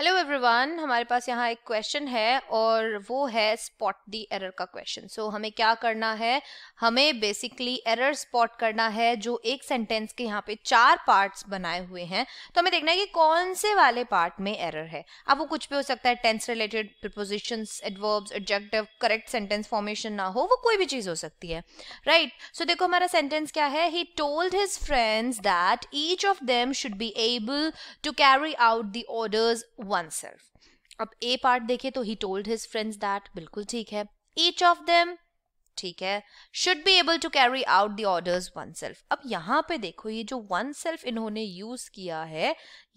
Hello everyone हमारे पास यहाँ एक क्वेश्चन है और वो है स्पॉट दी एरर का क्वेश्चन सो so, हमें क्या करना है हमें बेसिकली एरर स्पॉट करना है जो एक सेंटेंस के यहाँ पे चार पार्ट्स बनाए हुए हैं तो हमें देखना है कि कौन से वाले पार्ट में एरर है अब वो कुछ भी हो सकता है tense related preposition adverbs adjective correct sentence formation ना हो वो कोई भी चीज़ हो सकती है राइट right? सो so, देखो हमारा सेंटेंस क्या है he told his friends that each of them should be able to carry out the orders oneself अब ए पार्ट देखे तो he told his friends that बिल्कुल ठीक है ईच ऑफ देम ठीक है should be able to carry out the orders oneself अब यहां पे देखो ये जो वन सेल्फ इन्होंने यूज किया है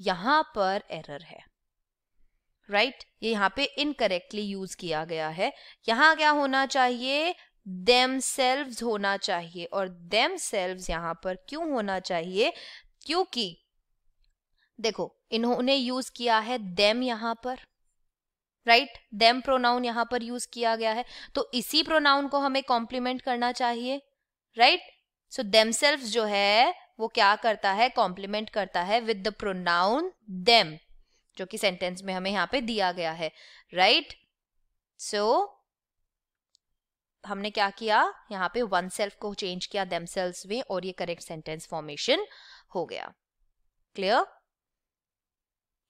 यहां पर एरर है राइट right? ये यहां पे इनकरेक्टली यूज किया गया है यहां क्या होना चाहिए देम सेल्फ होना चाहिए और देम सेल्फ यहां पर क्यों होना चाहिए क्योंकि देखो इन्होंने यूज किया है देम यहां पर राइट देम प्रोनाउन यहां पर यूज किया गया है तो इसी प्रोनाउन को हमें कॉम्प्लीमेंट करना चाहिए राइट सो देम जो है वो क्या करता है कॉम्प्लीमेंट करता है विद द प्रोनाउन देम जो कि सेंटेंस में हमें यहां पे दिया गया है राइट right? सो so, हमने क्या किया यहां पे वन सेल्फ को चेंज किया देम में और ये करेक्ट सेंटेंस फॉर्मेशन हो गया क्लियर